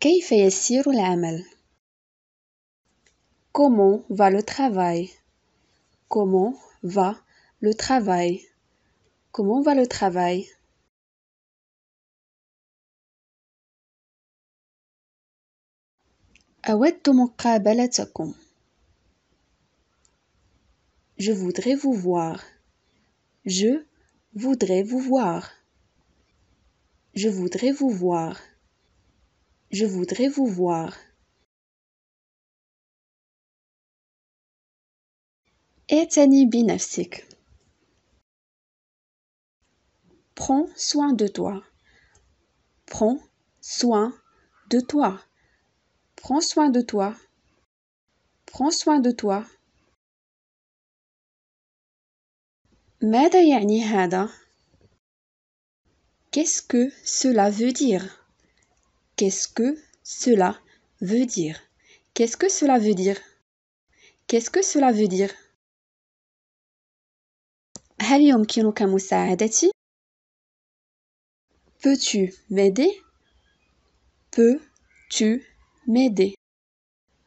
كيف Comment va le travail Comment va le travail Comment va le travail Je voudrais vous voir. Je voudrais vous voir. Je voudrais vous voir. Je voudrais vous voir. Etani binafsik. Prends soin de toi. Prends soin de toi. Prends soin de toi. Prends soin de toi. ماذا Qu'est-ce que cela veut dire? Qu'est-ce que cela veut dire Qu'est-ce que cela veut dire Qu'est-ce que cela veut dire هل يمكنك مساعدتي Peux-tu m'aider Peux-tu m'aider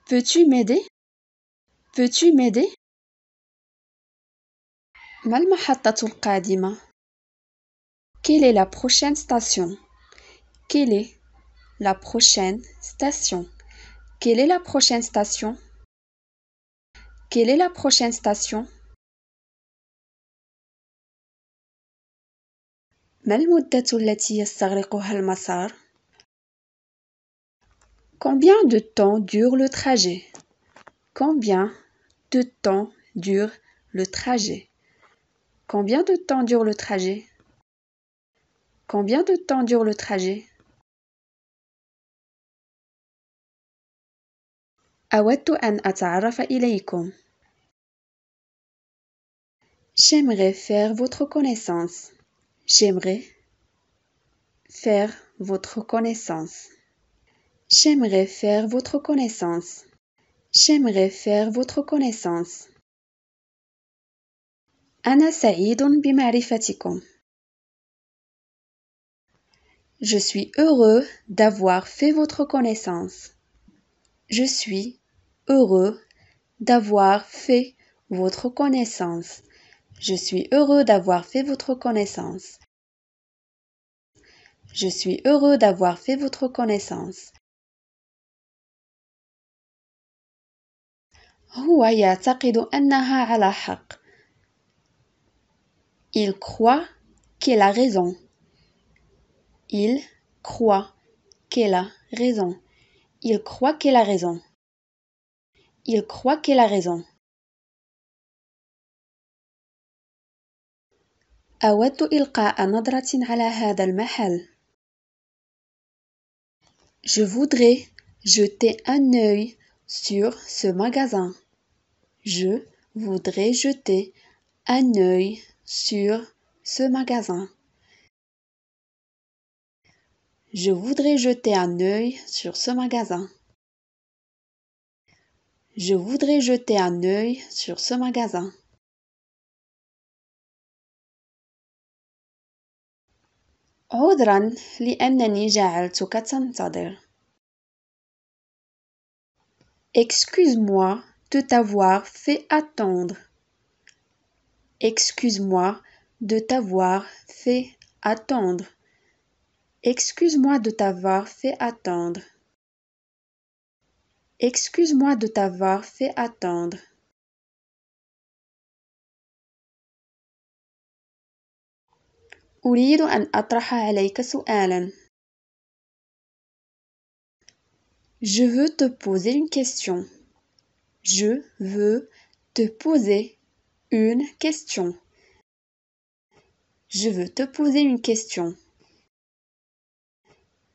Peux-tu m'aider Peux-tu m'aider ما المحطة القادمة Quelle est la prochaine station Quelle est la prochaine station Quelle est la prochaine station Quelle est la prochaine station ما المدة Combien de temps dure le trajet Combien de temps dure le trajet Combien de temps dure le trajet Combien de temps dure le trajet أود أن أتعرف إليكم. J'aimerais faire votre connaissance. J'aimerais faire votre connaissance. J'aimerais faire votre connaissance. J'aimerais faire votre connaissance. أنا سعيد بمعرفتكم. Je suis heureux d'avoir fait votre connaissance. Je suis heureux d'avoir fait votre connaissance. Je suis heureux d'avoir fait votre connaissance. Je suis heureux d'avoir fait votre connaissance. Il croit qu'elle a raison. Il croit qu'elle a raison. Il croit qu'elle a raison. Il croit qu'elle a raison. أود إلقاء Je voudrais jeter un œil sur ce magasin. Je voudrais jeter un œil sur ce magasin. Je voudrais jeter un œil sur ce magasin. Je voudrais jeter un œil sur ce magasin. Excuse-moi de t'avoir fait attendre. Excuse-moi de t'avoir fait attendre. Excuse-moi de t'avoir fait attendre. Excuse-moi de t'avoir fait attendre. Je veux te poser une question. Je veux te poser une question. Je veux te poser une question.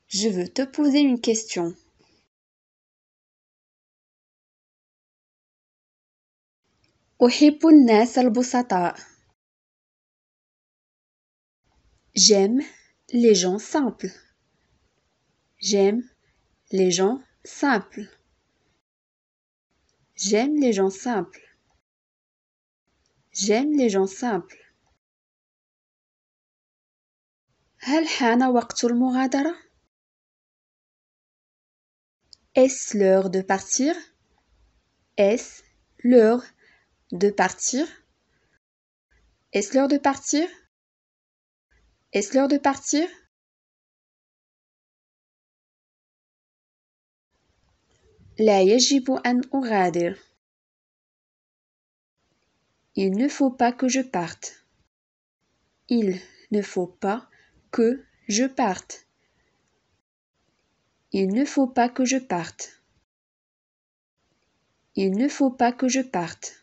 Je veux te poser une question. أحب الناس J'aime les gens simples. J'aime les gens simples. J'aime les gens simples. J'aime les gens simples. هل حان وقت est Est-ce l'heure de partir? Est-ce l'heure de partir Est-ce l'heure de partir Est-ce l'heure de partir La يجب an Uradir Il ne faut pas que je parte. Il ne faut pas que je parte. Il ne faut pas que je parte. Il ne faut pas que je parte.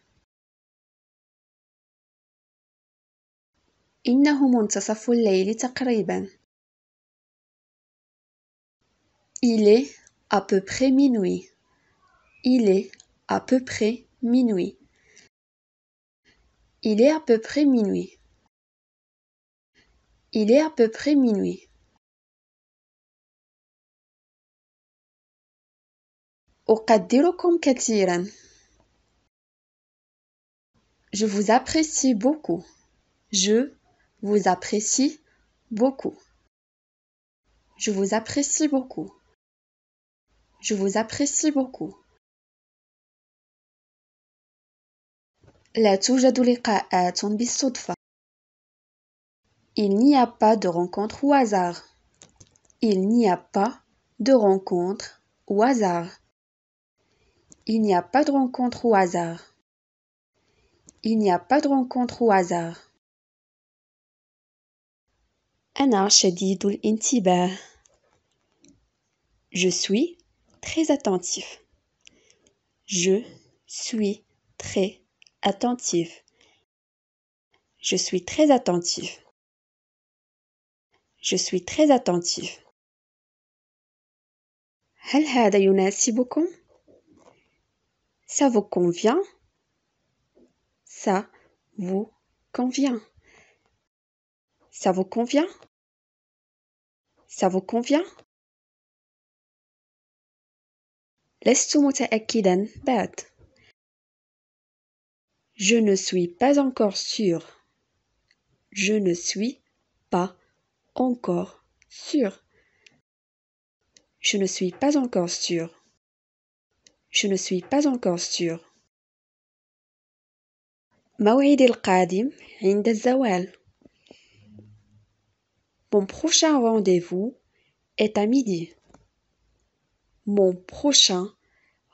Il est à peu près minuit. Il est à peu près minuit. Il est à peu près minuit. Il est à peu près minuit. أقدركم كثيرا. Je vous apprécie beaucoup. Je vous apprécie beaucoup. Je vous apprécie beaucoup. Je vous apprécie beaucoup. La Il n'y a pas de rencontre au hasard. Il n'y a pas de rencontre au hasard. Il n'y a pas de rencontre au hasard. Il n'y a pas de rencontre au hasard. Je suis très attentif. Je suis très attentif. Je suis très attentif. Je suis très attentif. Ça vous convient? Ça vous convient? Ça vous convient? ça vous convient Je ne suis pas encore sûr. Je ne suis pas encore sûr. Je ne suis pas encore sûr. Je ne suis pas encore sûr. عند الزوال. Mon prochain rendez-vous est à midi. Mon prochain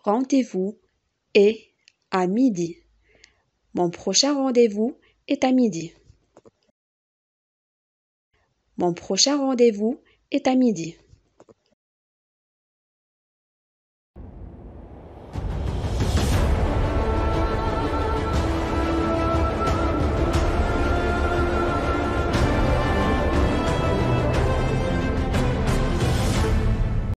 rendez-vous est à midi. Mon prochain rendez-vous est à midi. Mon prochain rendez-vous est à midi.